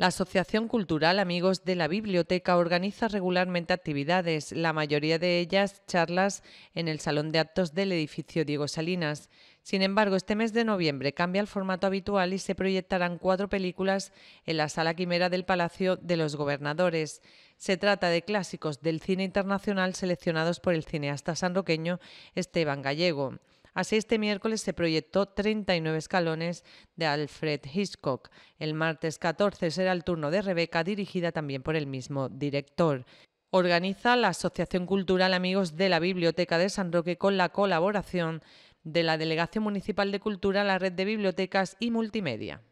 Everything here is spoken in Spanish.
La Asociación Cultural Amigos de la Biblioteca organiza regularmente actividades, la mayoría de ellas charlas en el Salón de Actos del edificio Diego Salinas. Sin embargo, este mes de noviembre cambia el formato habitual y se proyectarán cuatro películas en la sala quimera del Palacio de los Gobernadores. Se trata de clásicos del cine internacional seleccionados por el cineasta sanroqueño Esteban Gallego. Así, este miércoles se proyectó 39 escalones de Alfred Hitchcock. El martes 14 será el turno de Rebeca, dirigida también por el mismo director. Organiza la Asociación Cultural Amigos de la Biblioteca de San Roque con la colaboración de la Delegación Municipal de Cultura, la Red de Bibliotecas y Multimedia.